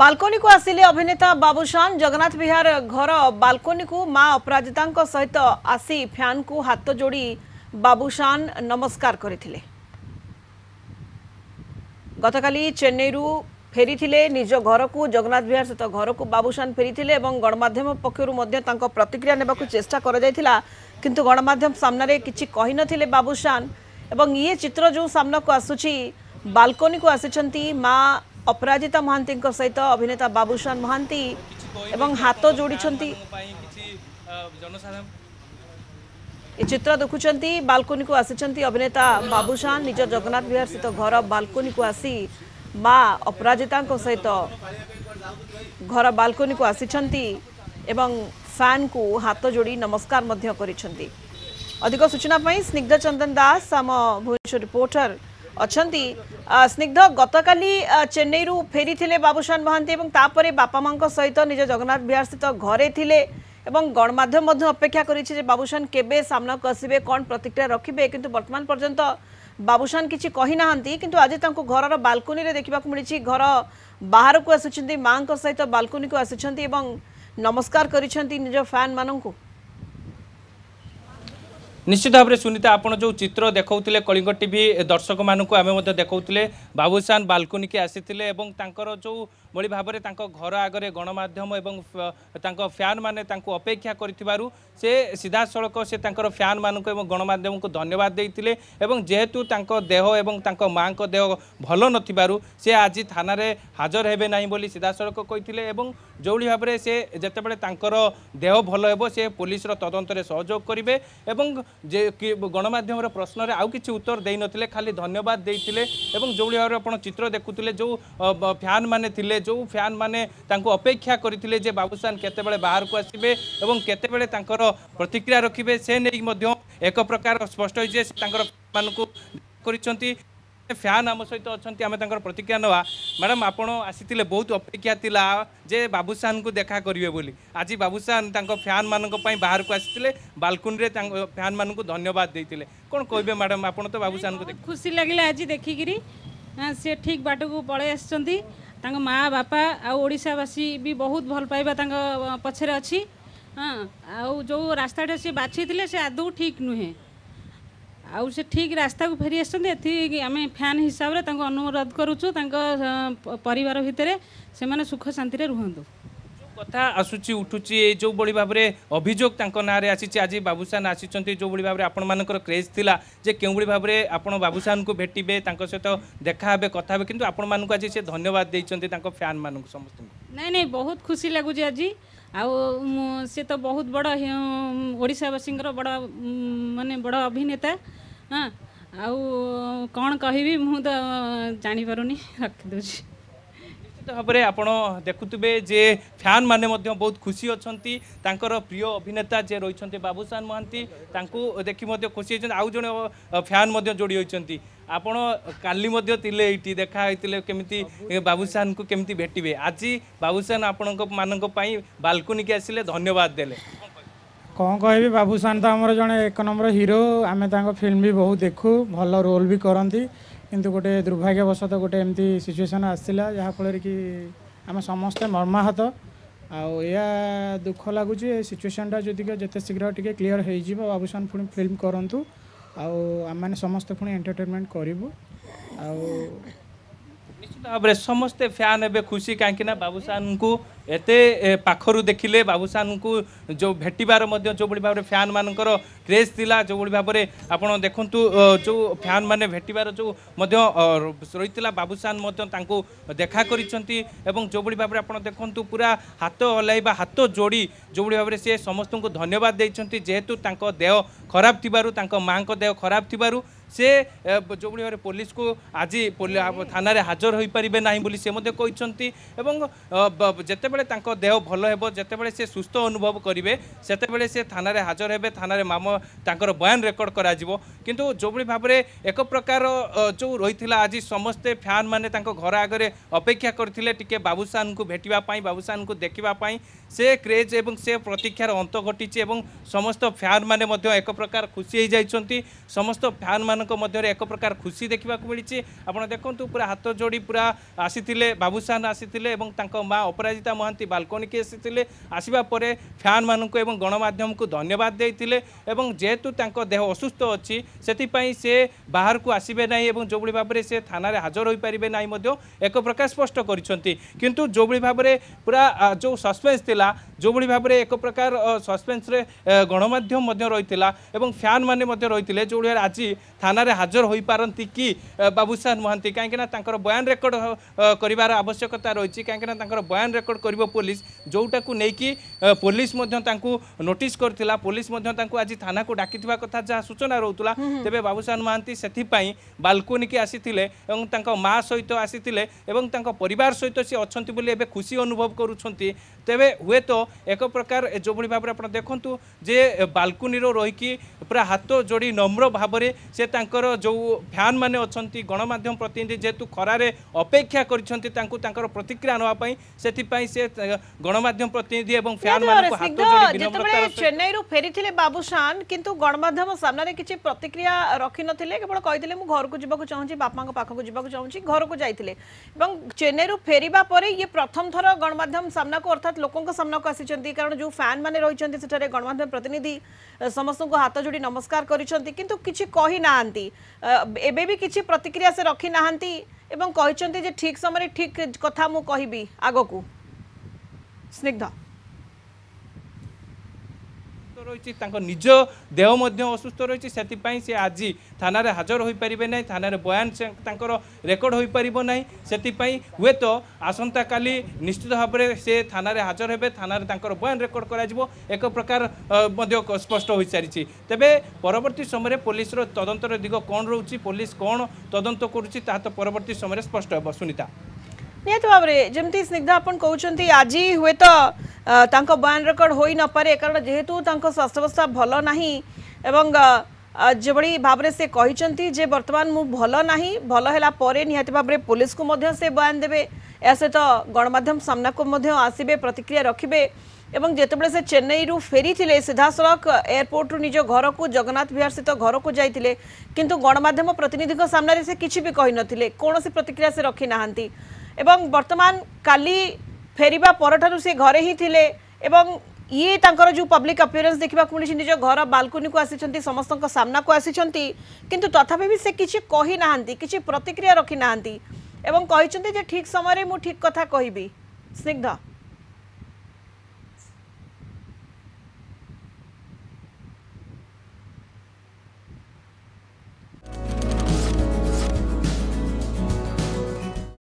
balcony କୁ ଆସିଲେ ଅଭିନେତା ବାବୁସାନ ଜଗନ୍ନାଥ ବିହାର ଘର ବାଲକୋନିକୁ ମା ଅପରାଜିତାଙ୍କ ସହିତ ଆସି ଫ୍ୟାନ୍କୁ ହାତ ଯୋଡ଼ି ବାବୁସାନ ନମସ୍କାର କରିଥିଲେ ଗତକାଲି ଚେନ୍ନାଇରୁ ଫେରିଥିଲେ ନିଜ ଘରକୁ ଜଗନ୍ନାଥ ବିହାର ସହିତ ଘରକୁ ବାବୁସାନ ଫେରିଥିଲେ ଏବଂ ଗଣମାଧ୍ୟମ ପକ୍ଷରୁ ମଧ୍ୟ ତାଙ୍କ ପ୍ରତିକ୍ରିୟା ନେବାକୁ ଚେଷ୍ଟା କରାଯାଇଥିଲା କିନ୍ତୁ ଗଣମାଧ୍ୟମ ସାମ୍ନାରେ କିଛି କହିନଥିଲେ ବାବୁସାନ ଏବଂ ଇଏ ଚିତ୍ର ଯେଉଁ ସାମ୍ନାକୁ ଆସୁଛି ବାଲକୋନିକୁ ଆସିଛନ୍ତି ମା অপরাজিতা মহান্তিঙ্ক সহিত অভিনেতা বাবুসান মহান্তি এবং হাত যোড়িছন্তি ଏ ଚିତ୍ର ଦେଖୁଛନ୍ତି ବାଲକୋନିକୁ ଆସିଛନ୍ତି ଅଭିନେତା ବାବୁସାନ ନିଜ ଜଗନ୍ନାଥ ବିହାର ସ୍ଥିତ ଘର ବାଲକୋନିକୁ ଆସି ମା ଅପରାଜିତାଙ୍କ ସହିତ ଘର ବାଲକୋନିକୁ ଆସିଛନ୍ତି ଏବଂ ଫ୍ୟାନ୍କୁ ହାତ ଯୋଡ଼ି ନମସ୍କାର ମଧ୍ୟ କରିଛନ୍ତି ଅଧିକ ସୂଚନା ପାଇଁ ସ୍ନିଗ୍ଧ ଚନ୍ଦନ ଦାସ ଆମ ଭୁବନେଶ୍ୱର ରିପୋର୍ଟର অনেক স্নিগ্ধ গতকালি চেন্নাই রু ফেরি বাবুসান মহান্তি এবং তাপরে বাপা মা সহিত নিজ জগন্নাথ বিহার স্থিত ঘরে লে এবং গণমাধ্যম মধ্য অপেক্ষা করেছে যে বাবুসান কেবে সামনা আসবে কণ প্রতিক্রিয়া রাখবে কিন্তু বর্তমান পর্যন্ত বাবুসান কিছু কহি না কিন্তু আজ তাঁর ঘরর বালকোনি দেখা মিছে ঘর বাহারক আসুচার মা সহ বালকোনি আসুচার এবং নমস্কার করেছেন নিজ ফ্যান মানুষ ନିଶ୍ଚିତ ଭାବରେ ସୁନିତା ଆପଣ ଯେଉଁ ଚିତ୍ର ଦେଖାଉଥିଲେ କଳିଙ୍ଗ ଟିଭି ଦର୍ଶକମାନଙ୍କୁ ଆମେ ମଧ୍ୟ ଦେଖାଉଥିଲେ ବାବୁସାନ ବାଲକୁନିକି ଆସିଥିଲେ ଏବଂ ତାଙ୍କର ଯେଉଁ ଭଳି ଭାବରେ ତାଙ୍କ ଘର ଆଗରେ ଗଣମାଧ୍ୟମ ଏବଂ ତାଙ୍କ ଫ୍ୟାନ୍ମାନେ ତାଙ୍କୁ ଅପେକ୍ଷା କରିଥିବାରୁ ସେ ସିଧାସଳଖ ସେ ତାଙ୍କର ଫ୍ୟାନ୍ମାନଙ୍କୁ ଏବଂ ଗଣମାଧ୍ୟମକୁ ଧନ୍ୟବାଦ ଦେଇଥିଲେ ଏବଂ ଯେହେତୁ ତାଙ୍କ ଦେହ ଏବଂ ତାଙ୍କ ମାଆଙ୍କ ଦେହ ଭଲ ନଥିବାରୁ ସେ ଆଜି ଥାନାରେ ହାଜର ହେବେ ନାହିଁ ବୋଲି ସିଧାସଳଖ କହିଥିଲେ ଏବଂ ଯେଉଁଭଳି ଭାବରେ ସେ ଯେତେବେଳେ ତାଙ୍କର ଦେହ ଭଲ ହେବ ସେ ପୋଲିସର ତଦନ୍ତରେ ସହଯୋଗ କରିବେ ଏବଂ ଯେ କି ଗଣମାଧ୍ୟମର ପ୍ରଶ୍ନରେ ଆଉ କିଛି ଉତ୍ତର ଦେଇନଥିଲେ ଖାଲି ଧନ୍ୟବାଦ ଦେଇଥିଲେ ଏବଂ ଯେଉଁଭଳି ଭାବରେ ଆପଣ ଚିତ୍ର ଦେଖୁଥିଲେ ଯେଉଁ ଫ୍ୟାନ୍ମାନେ ଥିଲେ ଯେଉଁ ଫ୍ୟାନ୍ମାନେ ତାଙ୍କୁ ଅପେକ୍ଷା କରିଥିଲେ ଯେ ବାବୁସାନ କେତେବେଳେ ବାହାରକୁ ଆସିବେ ଏବଂ କେତେବେଳେ ତାଙ୍କର ପ୍ରତିକ୍ରିୟା ରଖିବେ ସେ ନେଇ ମଧ୍ୟ ଏକ ପ୍ରକାର ସ୍ପଷ୍ଟ ହୋଇଛି ତାଙ୍କର ମାନଙ୍କୁ କରିଛନ୍ତି ଫ୍ୟାନ୍ ଆମ ସହିତ ଅଛନ୍ତି ଆମେ ତାଙ୍କର ପ୍ରତିକ୍ରିୟା ନେବା ମ୍ୟାଡ଼ାମ୍ ଆପଣ ଆସିଥିଲେ ବହୁତ ଅପେକ୍ଷା ଥିଲା ଯେ ବାବୁସାନଙ୍କୁ ଦେଖା କରିବେ ବୋଲି ଆଜି ବାବୁସାନ ତାଙ୍କ ଫ୍ୟାନ୍ମାନଙ୍କ ପାଇଁ ବାହାରକୁ ଆସିଥିଲେ ବାଲକୁନିରେ ତାଙ୍କ ଫ୍ୟାନ୍ମାନଙ୍କୁ ଧନ୍ୟବାଦ ଦେଇଥିଲେ କ'ଣ କହିବେ ମ୍ୟାଡ଼ାମ୍ ଆପଣ ତ ବାବୁସାନଙ୍କୁ ଖୁସି ଲାଗିଲା ଆଜି ଦେଖିକିରି ସେ ଠିକ୍ ବାଟକୁ ପଳାଇ ଆସିଛନ୍ତି ତାଙ୍କ ମା ବାପା ଆଉ ଓଡ଼ିଶାବାସୀ ବି ବହୁତ ଭଲ ପାଇବା ତାଙ୍କ ପଛରେ ଅଛି ହଁ ଆଉ ଯେଉଁ ରାସ୍ତାଟା ସେ ବାଛିଥିଲେ ସେ ଆଦୌ ଠିକ୍ ନୁହେଁ ଆଉ ସେ ଠିକ୍ ରାସ୍ତାକୁ ଫେରି ଆସିଛନ୍ତି ଏଥି ଆମେ ଫ୍ୟାନ୍ ହିସାବରେ ତାଙ୍କୁ ଅନୁରୋଧ କରୁଛୁ ତାଙ୍କ ପରିବାର ଭିତରେ ସେମାନେ ସୁଖ ଶାନ୍ତିରେ ରୁହନ୍ତୁ କଥା ଆସୁଛି ଉଠୁଛି ଯେଉଁଭଳି ଭାବରେ ଅଭିଯୋଗ ତାଙ୍କ ନାଁରେ ଆସିଛି ଆଜି ବାବୁସାନ ଆସିଛନ୍ତି ଯେଉଁଭଳି ଭାବରେ ଆପଣମାନଙ୍କର କ୍ରେଜ୍ ଥିଲା ଯେ କେଉଁଭଳି ଭାବରେ ଆପଣ ବାବୁସାନଙ୍କୁ ଭେଟିବେ ତାଙ୍କ ସହିତ ଦେଖା ହେବେ କଥା ହେବେ କିନ୍ତୁ ଆପଣମାନଙ୍କୁ ଆଜି ସେ ଧନ୍ୟବାଦ ଦେଇଛନ୍ତି ତାଙ୍କ ଫ୍ୟାନ୍ମାନଙ୍କୁ ସମସ୍ତଙ୍କୁ ନାଇଁ ନାଇଁ ବହୁତ ଖୁସି ଲାଗୁଛି ଆଜି ଆଉ ସେ ତ ବହୁତ ବଡ଼ ଓଡ଼ିଶାବାସୀଙ୍କର ବଡ଼ ମାନେ ବଡ଼ ଅଭିନେତା ହଁ ଆଉ କ'ଣ କହିବି ମୁଁ ତ ଜାଣିପାରୁନି ରଖିଦେଉଛି ଭାବରେ ଆପଣ ଦେଖୁଥିବେ ଯେ ଫ୍ୟାନ୍ ମାନେ ମଧ୍ୟ ବହୁତ ଖୁସି ଅଛନ୍ତି ତାଙ୍କର ପ୍ରିୟ ଅଭିନେତା ଯିଏ ରହିଛନ୍ତି ବାବୁସାନ ମହାନ୍ତି ତାଙ୍କୁ ଦେଖି ମଧ୍ୟ ଖୁସି ହେଇଛନ୍ତି ଆଉ ଜଣେ ଫ୍ୟାନ୍ ମଧ୍ୟ ଯୋଡ଼ି ହୋଇଛନ୍ତି ଆପଣ କାଲି ମଧ୍ୟ ଥିଲେ ଏଇଠି ଦେଖା ହେଇଥିଲେ କେମିତି ବାବୁସାନଙ୍କୁ କେମିତି ଭେଟିବେ ଆଜି ବାବୁସାନ ଆପଣଙ୍କ ମାନଙ୍କ ପାଇଁ ବାଲକୁନିକି ଆସିଲେ ଧନ୍ୟବାଦ ଦେଲେ କ'ଣ କହିବି ବାବୁସାନ ତ ଆମର ଜଣେ ଏକ ନମ୍ବର ହିରୋ ଆମେ ତାଙ୍କ ଫିଲ୍ମ ବି ବହୁତ ଦେଖୁ ଭଲ ରୋଲ୍ ବି କରନ୍ତି କିନ୍ତୁ ଗୋଟେ ଦୁର୍ଭାଗ୍ୟବଶତଃ ଗୋଟେ ଏମିତି ସିଚୁଏସନ୍ ଆସିଥିଲା ଯାହାଫଳରେ କି ଆମେ ସମସ୍ତେ ମର୍ମାହତ ଆଉ ଏହା ଦୁଃଖ ଲାଗୁଛି ଏ ସିଚୁଏସନ୍ଟା ଯଦିକା ଯେତେ ଶୀଘ୍ର ଟିକେ କ୍ଲିଅର୍ ହେଇଯିବ ବାବୁସାନ ପୁଣି ଫିଲ୍ମ କରନ୍ତୁ ଆଉ ଆମେମାନେ ସମସ୍ତେ ପୁଣି ଏଣ୍ଟରଟେନମେଣ୍ଟ କରିବୁ ଆଉ তাপরে সমস্তে ফ্যান এবে খুশি কাহি না বাবুসানু এতে পাখর দেখলে বাবুসানু যে ভেটবার যেভাবে ভাবে ফ্যান মানকর ক্রেজ লা যেভাবে ভাবে আপনার দেখুন যে ফ্যান মানে ভেটবার যে রয়েছে বাবুসান তাঁকু দেখা করেছেন এবং যেভাবে ভাবে আপনার দেখুন পুরা হাত হলাইবা হাত যোড়ি যেভাবে ভাবে সে সমস্ত ধন্যবাদ দিয়েছেন যেহেতু তাঁর দেহ খারাপ থাকার তাঁর মাঙ্ক দেহ খারাপ থাকার ସେ ଯେଉଁଭଳି ଭାବରେ ପୋଲିସକୁ ଆଜି ଥାନାରେ ହାଜର ହୋଇପାରିବେ ନାହିଁ ବୋଲି ସେ ମଧ୍ୟ କହିଛନ୍ତି ଏବଂ ଯେତେବେଳେ ତାଙ୍କ ଦେହ ଭଲ ହେବ ଯେତେବେଳେ ସେ ସୁସ୍ଥ ଅନୁଭବ କରିବେ ସେତେବେଳେ ସେ ଥାନାରେ ହାଜର ହେବେ ଥାନାରେ ମାମ ତାଙ୍କର ବୟାନ ରେକର୍ଡ଼ କରାଯିବ କିନ୍ତୁ ଯେଉଁଭଳି ଭାବରେ ଏକ ପ୍ରକାର ଯେଉଁ ରହିଥିଲା ଆଜି ସମସ୍ତେ ଫ୍ୟାନ୍ମାନେ ତାଙ୍କ ଘର ଆଗରେ ଅପେକ୍ଷା କରିଥିଲେ ଟିକେ ବାବୁସାନଙ୍କୁ ଭେଟିବା ପାଇଁ ବାବୁସାନଙ୍କୁ ଦେଖିବା ପାଇଁ ସେ କ୍ରେଜ୍ ଏବଂ ସେ ପ୍ରତୀକ୍ଷାର ଅନ୍ତ ଘଟିଛି ଏବଂ ସମସ୍ତ ଫ୍ୟାନ୍ମାନେ ମଧ୍ୟ ଏକ ପ୍ରକାର ଖୁସି ହୋଇଯାଇଛନ୍ତି ସମସ୍ତ ଫ୍ୟାନ୍ମାନେ ଆପଣମାନଙ୍କ ମଧ୍ୟରେ ଏକ ପ୍ରକାର ଖୁସି ଦେଖିବାକୁ ମିଳିଛି ଆପଣ ଦେଖନ୍ତୁ ପୁରା ହାତ ଯୋଡ଼ି ପୁରା ଆସିଥିଲେ ବାବୁସାନ ଆସିଥିଲେ ଏବଂ ତାଙ୍କ ମା ଅପରାଜିତା ମହାନ୍ତି ବାଲକୋନିକି ଆସିଥିଲେ ଆସିବା ପରେ ମାନଙ୍କୁ ଏବଂ ଗଣମାଧ୍ୟମକୁ ଧନ୍ୟବାଦ ଦେଇଥିଲେ ଏବଂ ଯେହେତୁ ତାଙ୍କ ଦେହ ଅସୁସ୍ଥ ଅଛି ସେଥିପାଇଁ ସେ ବାହାରକୁ ଆସିବେ ନାହିଁ ଏବଂ ଯେଉଁଭଳି ଭାବରେ ସେ ଥାନାରେ ହାଜର ହୋଇପାରିବେ ନାହିଁ ମଧ୍ୟ ଏକ ପ୍ରକାର ସ୍ପଷ୍ଟ କରିଛନ୍ତି କିନ୍ତୁ ଯେଉଁଭଳି ଭାବରେ ପୁରା ଯେଉଁ ସସ୍ପେନ୍ସ ଥିଲା ଯେଉଁଭଳି ଭାବରେ ଏକ ପ୍ରକାର ସସ୍ପେନ୍ସରେ ଗଣମାଧ୍ୟମ ମଧ୍ୟ ରହିଥିଲା ଏବଂ ମାନେ ମଧ୍ୟ ରହିଥିଲେ ଯେଉଁଭଳି ଆଜି থানায় হাজর হয়ে পারতি কি বাবু সাহ মহান্তি কিনা তাঁর বয়ান রেকর্ড করার আবশ্যকতা রয়েছে কিনা তাঁর বয়ান রেকর্ড করব পুলিশ যেটা নেই পুলিশ তাঁকু নোটিস করেছিল পুলিশ তাঁকু আজ থানাকে ডাকি কথা যা সূচনা রহুলা তেমনি বাবু সাহ মহান্তি সেপাই বালকোনিকি আসিলে এবং তাঁর মা সহিত আসিলে এবং তাঁর পরিবার সহিত সে অনেক বলে এবে খুশি অনুভব করছেন তেমনি হুয়েত এক প্রকার যেভাবে আপনার দেখুন যে বালকোনির রহিকি পুরা হাত যোড়ি নম্র ভাবে সে ତାଙ୍କର ଯେଉଁ ଫ୍ୟାନ୍ମାନେ ଅଛନ୍ତି ଗଣମାଧ୍ୟମ ପ୍ରତିନିଧି ଯେହେତୁ ଖରାରେ ଅପେକ୍ଷା କରିଛନ୍ତି ତାଙ୍କୁ ତାଙ୍କର ପ୍ରତିକ୍ରିୟା ନେବା ପାଇଁ ସେଥିପାଇଁ ସେ ଗଣମାଧ୍ୟମ ପ୍ରତିନିଧି ଏବଂ ଫ୍ୟାନ୍ମାନଙ୍କୁ ହାତ ଯୋଡ଼ି ଯେତେବେଳେ ଚେନ୍ନାଇରୁ ଫେରିଥିଲେ ବାବୁଶାନ କିନ୍ତୁ ଗଣମାଧ୍ୟମ ସାମ୍ନାରେ କିଛି ପ୍ରତିକ୍ରିୟା ରଖିନଥିଲେ କେବଳ କହିଥିଲେ ମୁଁ ଘରକୁ ଯିବାକୁ ଚାହୁଁଛି ବାପାଙ୍କ ପାଖକୁ ଯିବାକୁ ଚାହୁଁଛି ଘରକୁ ଯାଇଥିଲେ ଏବଂ ଚେନ୍ନାଇରୁ ଫେରିବା ପରେ ଇଏ ପ୍ରଥମ ଥର ଗଣମାଧ୍ୟମ ସାମ୍ନାକୁ ଅର୍ଥାତ୍ ଲୋକଙ୍କ ସାମ୍ନାକୁ ଆସିଛନ୍ତି କାରଣ ଯେଉଁ ଫ୍ୟାନ୍ ମାନେ ରହିଛନ୍ତି ସେଠାରେ ଗଣମାଧ୍ୟମ ପ୍ରତିନିଧି ସମସ୍ତଙ୍କୁ ହାତ ଯୋଡ଼ି ନମସ୍କାର କରିଛନ୍ତି କିନ୍ତୁ କିଛି କହିନାହାନ୍ତି টি এবেবি কিচি প্রতিক্রিয়া সে রখি না হানতি এবন কইচন্তি যে ঠিক সময়ে ঠিক কথা মু কইবি আগোকু স্নেকদা রয়েছে তাঁর নিজ দেহ মধ্যে অসুস্থ রয়েছে সেপাই সে আজ থানার হাজর হয়ে পে না থানার বয়ান তাঁর রেকর্ড হয়ে পাব না সেপাই হুয়েত আসন্তকালি নিশ্চিত ভাবে সে থানার হাজর হবে থানার তাঁর বয়ান রেকর্ড করা এক প্রকার স্পষ্ট হয়ে সারিছে তবে পরবর্তী সময় পুলিশের তদন্তর দিগ কণ রয়েছে পুলিশ কণ তদন্ত করুছি তাহা তো পরবর্তী সময় স্পষ্ট হব সুনিতা নিহত ভাবে যেমি স্নিগ্ধ আপনার কৌন আজ হুয়েত बयान रेकर्ड हो न पारे कारण जेहेतु स्वास्थ्यावस्था भल ना एवं जो भाव से कही बर्तमान मुझ भल ना भल है निहत भाव में पुलिस को बयान देवे या सहित तो गणमाम सामना को आसबे प्रतिक्रिया रखे एवं जितेबाला से चेन्नई रू फेरी सीधा सड़क एयरपोर्ट रू निज घर को जगन्नाथ विहार सहित घर को जाते कि गणमाम प्रतिनिधि सामने से किसी भी कही नौ प्रतिक्रिया से रखी ना बर्तमान काली ଫେରିବା ପରଠାରୁ ସେ ଘରେ ହିଁ ଥିଲେ ଏବଂ ଇଏ ତାଙ୍କର ଯେଉଁ ପବ୍ଲିକ୍ ଆପିୟରାନ୍ସ ଦେଖିବାକୁ ମିଳିଛି ନିଜ ଘର ବାଲକୋନିକୁ ଆସିଛନ୍ତି ସମସ୍ତଙ୍କ ସାମ୍ନାକୁ ଆସିଛନ୍ତି କିନ୍ତୁ ତଥାପି ବି ସେ କିଛି କହିନାହାନ୍ତି କିଛି ପ୍ରତିକ୍ରିୟା ରଖିନାହାନ୍ତି ଏବଂ କହିଛନ୍ତି ଯେ ଠିକ୍ ସମୟରେ ମୁଁ ଠିକ୍ କଥା କହିବି ସ୍ନିଗ୍ଧ